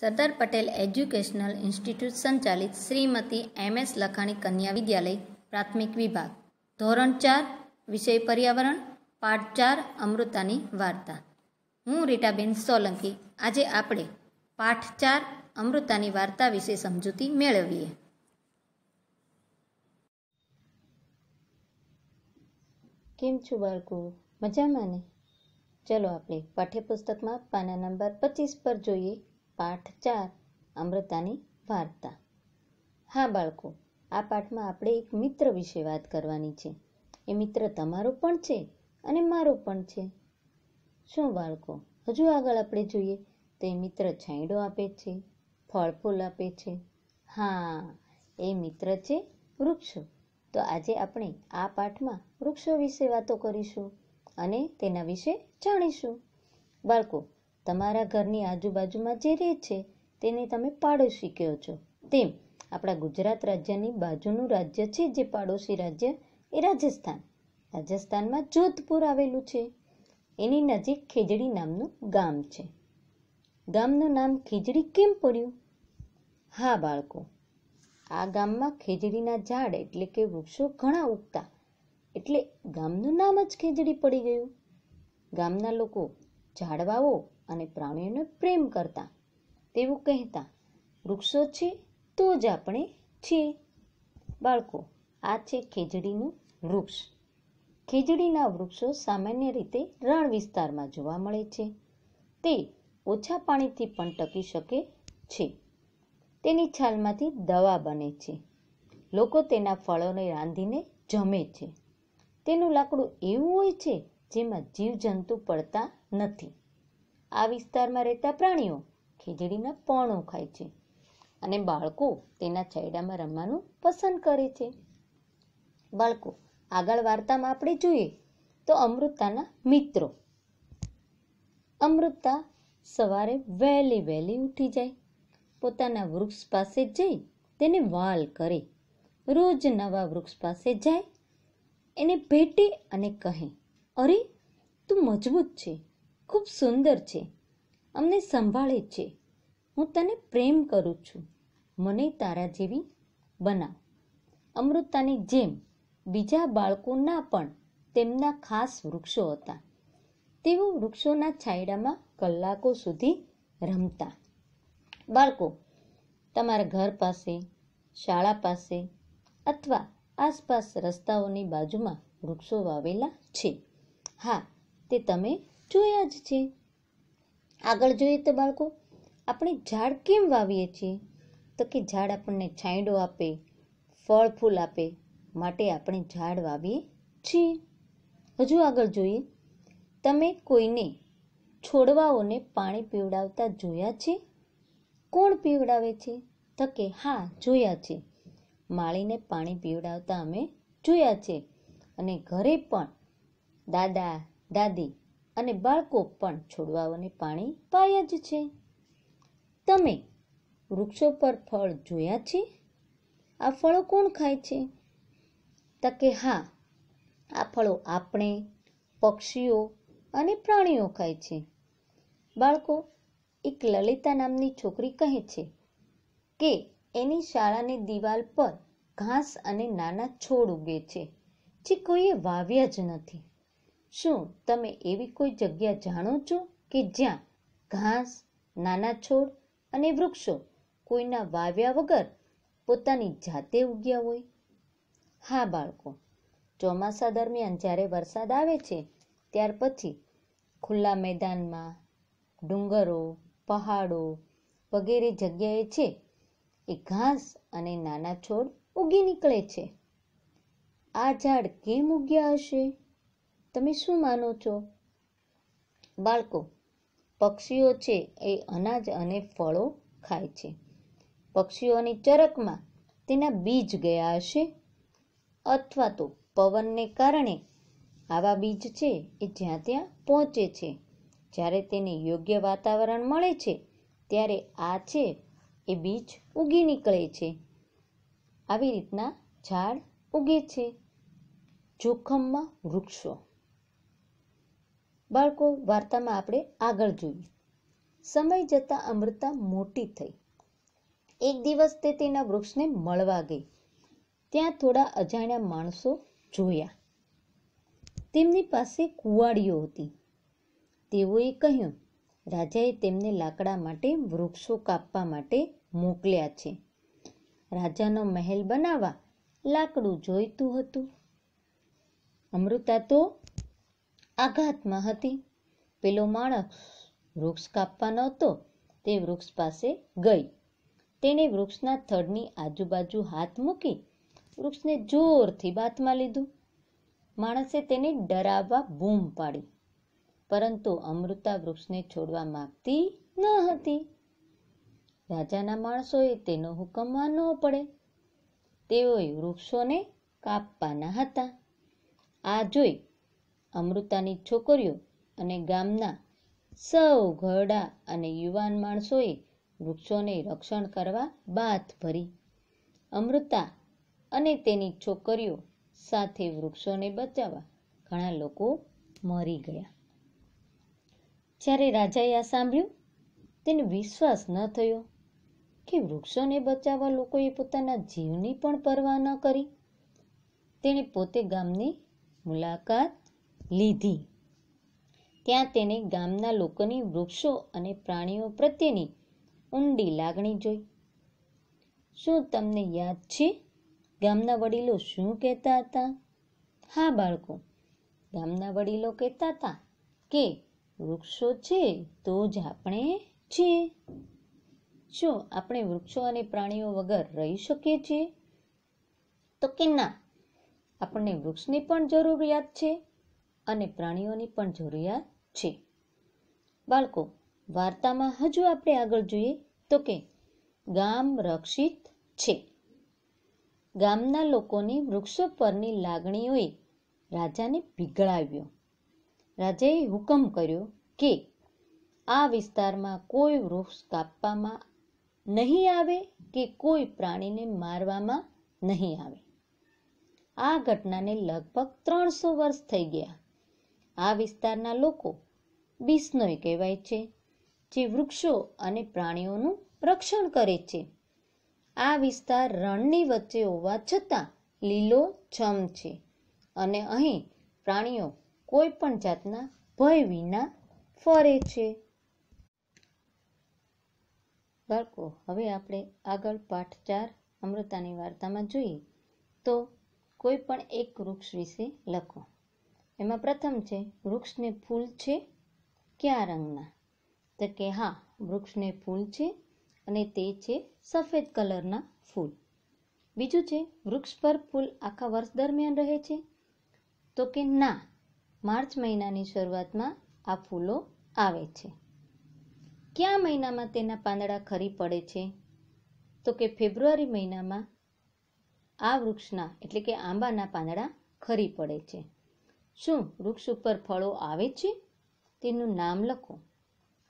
સરદાર Patel educational institute સંચાલિત Shrimati M S લખાણી કન્યા વિદ્યાલય પ્રાથમિક વિભાગ ધોરણ ચાર વિષય પર્યાવરણ પાઠ ચાર અમૃતાની વાર્તા હું રીટાબેન સોલંકી આજે આપણે પાઠ ચાર અમૃતાની વાર્તા વિશે સમજૂતી મેળવીએ કેમ છું બાળકો મજામાં ને ચલો આપણે પાઠ્યપુસ્તકમાં પાના નંબર પચીસ પર જોઈએ પાઠ ચાર અમૃતાની વાર્તા હા બાળકો આ પાઠમાં આપણે એક મિત્ર વિશે વાત કરવાની છે એ મિત્ર તમારો પણ છે અને મારો પણ છે શું બાળકો હજુ આગળ આપણે જોઈએ તો એ મિત્ર છાંયડો આપે છે ફળ ફૂલ આપે છે હા એ મિત્ર છે વૃક્ષો તો આજે આપણે આ પાઠમાં વૃક્ષો વિશે વાતો કરીશું અને તેના વિશે જાણીશું બાળકો તમારા ઘરની આજુબાજુમાં જે રહે છે તેને તમે પાડોશી કહો છો તેમ આપણા ગુજરાત રાજ્યની બાજુનું રાજ્ય છે જે પાડોશી રાજ્ય એ રાજસ્થાન રાજસ્થાનમાં જોધપુર આવેલું છે એની નજીક ખીજડી નામનું ગામ છે ગામનું નામ ખીજડી કેમ પડ્યું હા બાળકો આ ગામમાં ખીજડીના ઝાડ એટલે કે વૃક્ષો ઘણા ઉગતા એટલે ગામનું નામ જ ખીજડી પડી ગયું ગામના લોકો ઝાડવાઓ અને પ્રાણીઓને પ્રેમ કરતા તેવું કહેતા વૃક્ષો છે તો જ આપણે છીએ બાળકો આ છે ખેજડીનું વૃક્ષ ખેજડીના વૃક્ષો સામાન્ય રીતે રણ વિસ્તારમાં જોવા મળે છે તે ઓછા પાણીથી પણ ટકી શકે છે તેની છાલમાંથી દવા બને છે લોકો તેના ફળોને રાંધીને જમે છે તેનું લાકડું એવું હોય છે જેમાં જીવજંતુ પડતા નથી આ વિસ્તારમાં રહેતા પ્રાણીઓ ખીજડીના પોણો ખાય છે અને બાળકો તેના છાંયડામાં રમવાનું પસંદ કરે છે બાળકો આગળ વાર્તામાં આપણે જોઈએ તો અમૃતાના મિત્રો અમૃતા સવારે વહેલી વહેલી ઉઠી જાય પોતાના વૃક્ષ પાસે જઈ તેને વાલ કરે રોજ નવા વૃક્ષ પાસે જાય એને ભેટે અને કહે અરે તું મજબૂત છે ખૂબ સુંદર છે અમને સંભાળે છે હું તને પ્રેમ કરું છું મને તારા જેવી બનાવ અમૃતાની જેમ બીજા બાળકોના પણ તેમના ખાસ વૃક્ષો હતા તેઓ વૃક્ષોના છાંયડામાં કલાકો સુધી રમતા બાળકો તમારા ઘર પાસે શાળા પાસે અથવા આસપાસ રસ્તાઓની બાજુમાં વૃક્ષો વાવેલા છે હા તે તમે જોયા જ છે આગળ જોઈએ તો બાળકો આપણે ઝાડ કેમ વાવીએ છીએ તો કે ઝાડ આપણને છાંયડો આપે ફળ ફૂલ આપે માટે આપણે ઝાડ વાવીએ છીએ હજુ આગળ જોઈએ તમે કોઈને છોડવાઓને પાણી પીવડાવતા જોયા છે કોણ પીવડાવે છે તો કે હા જોયા છે માળીને પાણી પીવડાવતા અમે જોયા છે અને ઘરે પણ દાદા દાદી અને બાળકો પણ છોડવાઓને પાણી પાયા જ છે તમે વૃક્ષો પર ફળ જોયા છે આ ફળો કોણ ખાય છે તકે હા આ ફળો આપણે પક્ષીઓ અને પ્રાણીઓ ખાય છે બાળકો એક લલિતા નામની છોકરી કહે છે કે એની શાળાની દિવાલ પર ઘાસ અને નાના છોડ ઉગે છે જે કોઈએ વાવ્યા જ નથી શું તમે એવી કોઈ જગ્યા જાણો છો કે જ્યાં ઘાસ નાના છોડ અને વૃક્ષો કોઈના વાવ્યા વગર પોતાની જાતે ઉગ્યા હોય હા બાળકો ચોમાસા દરમિયાન જ્યારે વરસાદ આવે છે ત્યાર પછી ખુલ્લા મેદાનમાં ડુંગરો પહાડો વગેરે જગ્યાએ છે એ ઘાસ અને નાના છોડ ઉગી નીકળે છે આ ઝાડ કેમ ઉગ્યા હશે તમે શું માનો છો બાળકો પક્ષીઓ છે એ અનાજ અને ફળો ખાય છે પક્ષીઓની ચરકમાં તેના બીજ ગયા હશે અથવા તો પવનને કારણે આવા બીજ છે એ જ્યાં ત્યાં પહોંચે છે જ્યારે તેને યોગ્ય વાતાવરણ મળે છે ત્યારે આ છે એ બીજ ઉગી નીકળે છે આવી રીતના ઝાડ ઉગે છે જોખમમાં વૃક્ષો બાળકો વાર્તામાં આપણે આગળ જોઈએ સમય જતાં અમૃતા મોટી થઈ એક દિવસ તે તેના વૃક્ષને મળવા ગઈ ત્યાં થોડા અજાણ્યા માણસો જોયા તેમની પાસે કુવાડીઓ હતી તેઓએ કહ્યું રાજાએ તેમને લાકડા માટે વૃક્ષો કાપવા માટે મોકલ્યા છે રાજાનો મહેલ બનાવવા લાકડું જોઈતું હતું અમૃતા તો આઘાતમાં હતી પેલો માણસ વૃક્ષ કાપવા નહોતો તે વૃક્ષ પાસે ગઈ તેણે વૃક્ષના થડની આજુબાજુ હાથ મૂકી વૃક્ષને જોરથી બાથમાં લીધું માણસે તેને ડરાવવા બૂમ પાડી પરંતુ અમૃતા વૃક્ષને છોડવા માંગતી ન હતી રાજાના માણસોએ તેનો હુકમ માનવો પડે તેઓએ વૃક્ષોને કાપવાના હતા આ જોઈ અમૃતાની છોકરીઓ અને ગામના સૌ ઘરડા અને યુવાન માણસોએ વૃક્ષોને રક્ષણ કરવા બાથ ભરી અમૃતા અને તેની છોકરીઓ સાથે વૃક્ષોને બચાવવા ઘણા લોકો મરી ગયા જ્યારે રાજાએ આ સાંભળ્યું તેને વિશ્વાસ ન થયો કે વૃક્ષોને બચાવવા લોકોએ પોતાના જીવની પણ પરવા ન કરી તેણે પોતે ગામની મુલાકાત લીધી ત્યાં તેને ગામના લોકોની વૃક્ષો અને પ્રાણીઓ પ્રત્યેની ઊંડી લાગણી જોઈ શું તમને યાદ છે ગામના વડીલો શું કહેતા હતા હા બાળકો ગામના વડીલો કહેતા હતા કે વૃક્ષો છે તો જ આપણે છીએ શું આપણે વૃક્ષો અને પ્રાણીઓ વગર રહી શકીએ છીએ તો કે ના આપણને વૃક્ષની પણ જરૂરિયાત છે અને પ્રાણીઓની પણ જરૂરિયાત છે બાળકો વાર્તામાં હજુ આપણે આગળ જોઈએ તો કે ગામ રક્ષિત છે ગામના લોકોની વૃક્ષો પરની લાગણીઓએ રાજાને પીગળાવ્યો રાજાએ હુકમ કર્યો કે આ વિસ્તારમાં કોઈ વૃક્ષ કાપવામાં નહીં આવે કે કોઈ પ્રાણીને મારવામાં નહીં આવે આ ઘટનાને લગભગ ત્રણસો વર્ષ થઈ ગયા આ વિસ્તારના લોકો બિસ્નોય કહેવાય છે જે વૃક્ષો અને પ્રાણીઓનું રક્ષણ કરે છે આ વિસ્તાર રણની વચ્ચે હોવા છતાં લીલો છમ છે અને અહીં પ્રાણીઓ કોઈ પણ જાતના ભય વિના ફરે છે બાળકો હવે આપણે આગળ પાઠ ચાર અમૃતાની વાર્તામાં જોઈએ તો કોઈ પણ એક વૃક્ષ વિશે લખો એમાં પ્રથમ છે વૃક્ષને ફૂલ છે કયા રંગના તો કે હા વૃક્ષને ફૂલ છે અને તે છે સફેદ કલરના ફૂલ બીજું છે વૃક્ષ પર ફૂલ આખા વર્ષ દરમિયાન રહે છે તો કે ના માર્ચ મહિનાની શરૂઆતમાં આ ફૂલો આવે છે કયા મહિનામાં તેના પાંદડા ખરી પડે છે તો કે ફેબ્રુઆરી મહિનામાં આ વૃક્ષના એટલે કે આંબાના પાંદડા ખરી પડે છે શું વૃક્ષ ઉપર ફળો આવે છે તેનું નામ લખો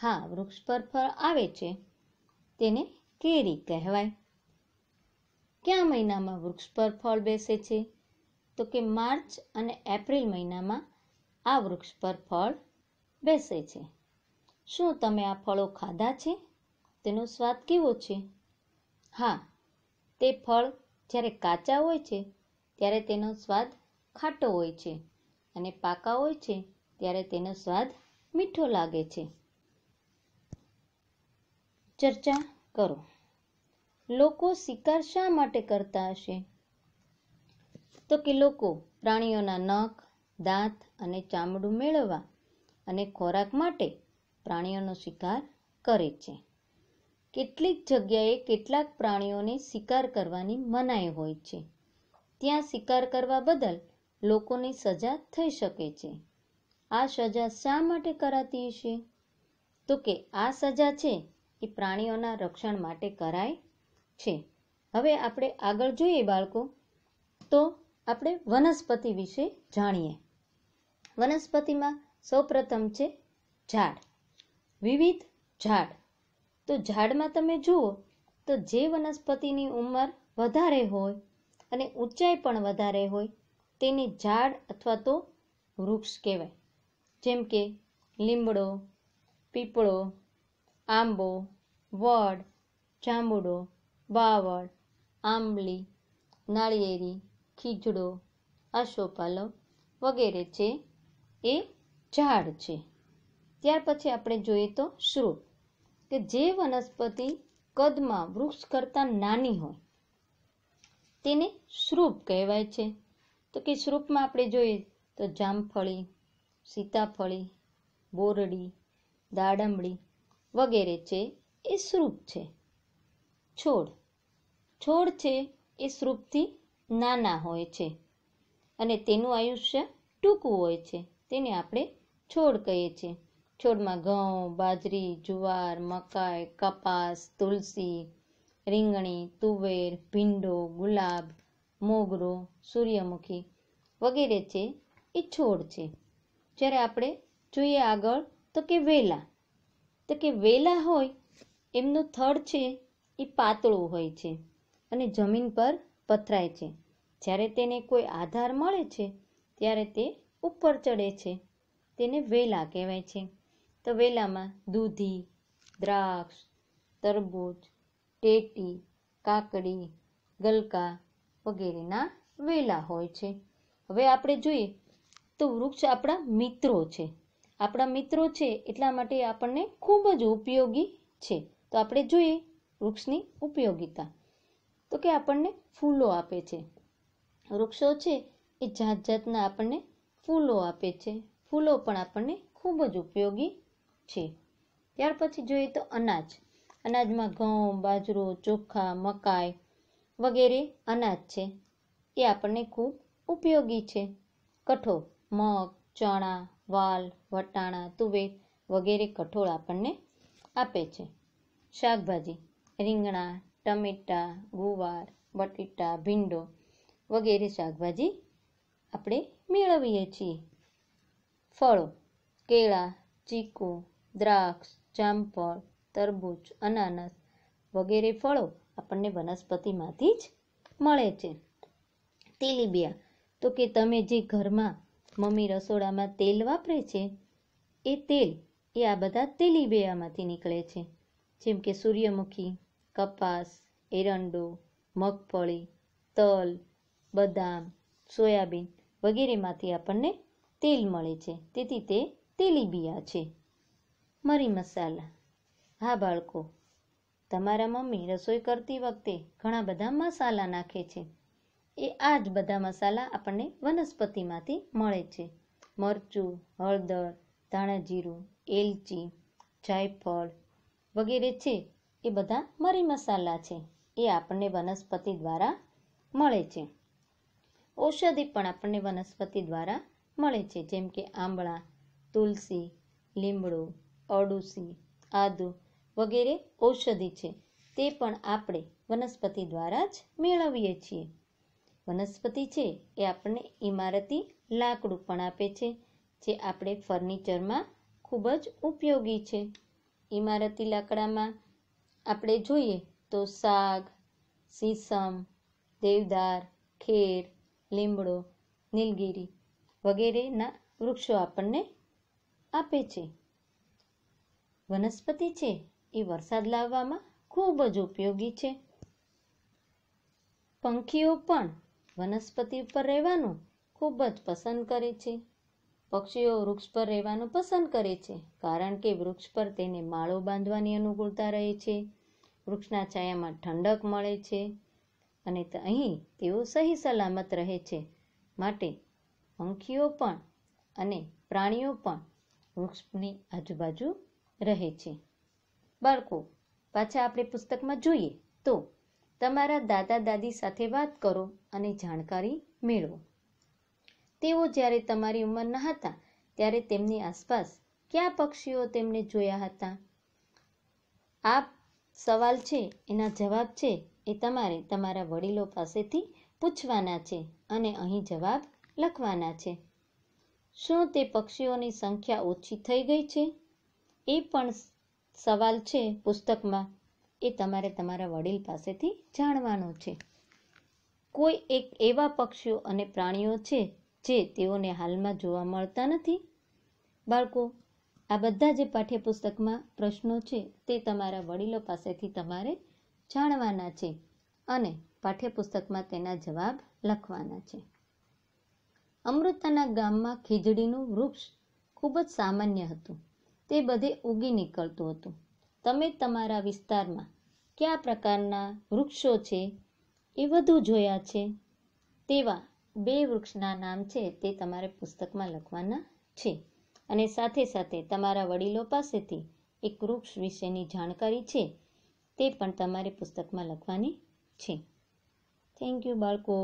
હા વૃક્ષ પર ફળ આવે છે તેને કેરી કહેવાય કયા મહિનામાં વૃક્ષ પર ફળ બેસે છે તો કે માર્ચ અને એપ્રિલ મહિનામાં આ વૃક્ષ પર ફળ બેસે છે શું તમે આ ફળો ખાધા છે તેનો સ્વાદ કેવો છે હા તે ફળ જ્યારે કાચા હોય છે ત્યારે તેનો સ્વાદ ખાટો હોય છે અને પાકા હોય છે ત્યારે તેનો સ્વાદ મીઠો લાગે છે ચર્ચા કરો લોકો શિકાર શા માટે કરતા હશે તો કે લોકો પ્રાણીઓના નખ દાંત અને ચામડું મેળવવા અને ખોરાક માટે પ્રાણીઓનો શિકાર કરે છે કેટલીક જગ્યાએ કેટલાક પ્રાણીઓને શિકાર કરવાની મનાઈ હોય છે ત્યાં શિકાર કરવા બદલ લોકોની સજા થઈ શકે છે આ સજા શા માટે કરાતી હશે તો કે આ સજા છે એ પ્રાણીઓના રક્ષણ માટે કરાય છે હવે આપણે આગળ જોઈએ બાળકો તો આપણે વનસ્પતિ વિશે જાણીએ વનસ્પતિમાં સૌપ્રથમ છે ઝાડ વિવિધ ઝાડ તો ઝાડમાં તમે જુઓ તો જે વનસ્પતિની ઉંમર વધારે હોય અને ઊંચાઈ પણ વધારે હોય તેને ઝાડ અથવા તો વૃક્ષ કહેવાય જેમ કે લીમડો પીપળો આંબો વડ જાંબુડો બાવળ આંબલી નાળિયેરી ખીજડો આસોપાલવ વગેરે છે એ ઝાડ છે ત્યાર પછી આપણે જોઈએ તો શ્રુપ કે જે વનસ્પતિ કદમાં વૃક્ષ કરતાં નાની હોય તેને શ્રુપ કહેવાય છે તો કે સ્વરૂપમાં આપણે જોઈએ તો જામફળી સીતાફળી બોરડી દાડમડી વગેરે છે એ સ્વરૂપ છે છોડ છોડ છે એ સ્વરૂપથી નાના હોય છે અને તેનું આયુષ્ય ટૂંકું હોય છે તેને આપણે છોડ કહીએ છીએ છોડમાં ઘઉં બાજરી જુવાર મકાઈ કપાસ તુલસી રીંગણી તુવેર ભીંડો ગુલાબ મોગરો સૂર્યમુખી વગેરે છે એ છોડ છે જ્યારે આપણે જોઈએ આગળ તો કે વેલા તો કે વેલા હોય એમનું થડ છે એ પાતળું હોય છે અને જમીન પર પથરાય છે જ્યારે તેને કોઈ આધાર મળે છે ત્યારે તે ઉપર ચડે છે તેને વેલા કહેવાય છે તો વેલામાં દૂધી દ્રાક્ષ તરબૂચ ટેટી કાકડી ગલકા વગેરેના વેલા હોય છે હવે આપણે જોઈએ તો વૃક્ષ આપણા મિત્રો છે આપણા મિત્રો છે એટલા માટે આપણને ખૂબ જ ઉપયોગી છે તો આપણે જોઈએ વૃક્ષની ઉપયોગિતા તો કે આપણને ફૂલો આપે છે વૃક્ષો છે એ જાત જાતના આપણને ફૂલો આપે છે ફૂલો પણ આપણને ખૂબ જ ઉપયોગી છે ત્યાર પછી જોઈએ તો અનાજ અનાજમાં ઘઉં બાજરો ચોખા મકાઈ વગેરે અનાજ છે એ આપણને ખૂબ ઉપયોગી છે કઠોળ મગ ચણા વાલ વટાણા તુવેર વગેરે કઠોળ આપણને આપે છે શાકભાજી રીંગણા ટમેટા ગુવાર બટેટા ભીંડો વગેરે શાકભાજી આપણે મેળવીએ છીએ ફળો કેળા ચીકુ દ્રાક્ષ જામફળ તરબૂચ અનાનસ વગેરે ફળો આપણને વનસ્પતિમાંથી જ મળે છે તેલીબિયા તો કે તમે જે ઘરમાં મમ્મી રસોડામાં તેલ વાપરે છે એ તેલ એ આ બધા તેલીબિયામાંથી નીકળે છે જેમ કે સૂર્યમુખી કપાસ એરંડો મગફળી તલ બદામ સોયાબીન વગેરેમાંથી આપણને તેલ મળે છે તેથી તે તેલીબિયા છે મરી મસાલા હા બાળકો તમારા મમ્મી રસોઈ કરતી વખતે ઘણા બધા મસાલા નાખે છે એ આ જ બધા મસાલા આપણને વનસ્પતિમાંથી મળે છે મરચું હળદર ધાણા જીરું એલચી જાયફળ વગેરે છે એ બધા મરી મસાલા છે એ આપણને વનસ્પતિ દ્વારા મળે છે ઔષધિ પણ આપણને વનસ્પતિ દ્વારા મળે છે જેમ કે આંબળા તુલસી લીમડું અડુસી આદુ વગેરે ઔષધિ છે તે પણ આપણે વનસ્પતિ દ્વારા જ મેળવીએ છીએ વનસ્પતિ છે એ આપણને ઇમારતી લાકડું પણ આપે છે જે આપણે ફર્નિચરમાં ખૂબ જ ઉપયોગી છે ઇમારતી લાકડામાં આપણે જોઈએ તો શાક સીસમ દેવદાર ખેર લીમડો નીલગીરી વગેરેના વૃક્ષો આપણને આપે છે વનસ્પતિ છે એ વરસાદ લાવવામાં ખૂબ જ ઉપયોગી છે પંખીઓ પણ વનસ્પતિ ઉપર રહેવાનું ખૂબ જ પસંદ કરે છે પક્ષીઓ વૃક્ષ પર રહેવાનું પસંદ કરે છે કારણ કે વૃક્ષ પર તેને માળો બાંધવાની અનુકૂળતા રહે છે વૃક્ષના છાયામાં ઠંડક મળે છે અને અહીં તેઓ સહી સલામત રહે છે માટે પંખીઓ પણ અને પ્રાણીઓ પણ વૃક્ષની આજુબાજુ રહે છે બાળકો પાછા આપણે પુસ્તકમાં જોઈએ તો તમારા દાદા દાદી સાથે વાત કરો અને જાણકારી મેળવો તેઓ જ્યારે તમારી ઉંમરના હતા ત્યારે તેમની આસપાસ કયા પક્ષીઓ તેમને જોયા હતા આ સવાલ છે એના જવાબ છે એ તમારે તમારા વડીલો પાસેથી પૂછવાના છે અને અહીં જવાબ લખવાના છે શું તે પક્ષીઓની સંખ્યા ઓછી થઈ ગઈ છે એ પણ સવાલ છે પુસ્તકમાં એ તમારે તમારા વડીલ પાસેથી જાણવાનો છે કોઈ એક એવા પક્ષીઓ અને પ્રાણીઓ છે જે તેઓને હાલમાં જોવા મળતા નથી બાળકો આ બધા જે પાઠ્યપુસ્તકમાં પ્રશ્નો છે તે તમારા વડીલો પાસેથી તમારે જાણવાના છે અને પાઠ્યપુસ્તકમાં તેના જવાબ લખવાના છે અમૃતાના ગામમાં ખીજડીનું વૃક્ષ ખૂબ જ સામાન્ય હતું તે બધે ઉગી નીકળતું હતું તમે તમારા વિસ્તારમાં કયા પ્રકારના વૃક્ષો છે એ વધુ જોયા છે તેવા બે વૃક્ષના નામ છે તે તમારે પુસ્તકમાં લખવાના છે અને સાથે સાથે તમારા વડીલો પાસેથી એક વૃક્ષ વિશેની જાણકારી છે તે પણ તમારે પુસ્તકમાં લખવાની છે થેન્ક યુ બાળકો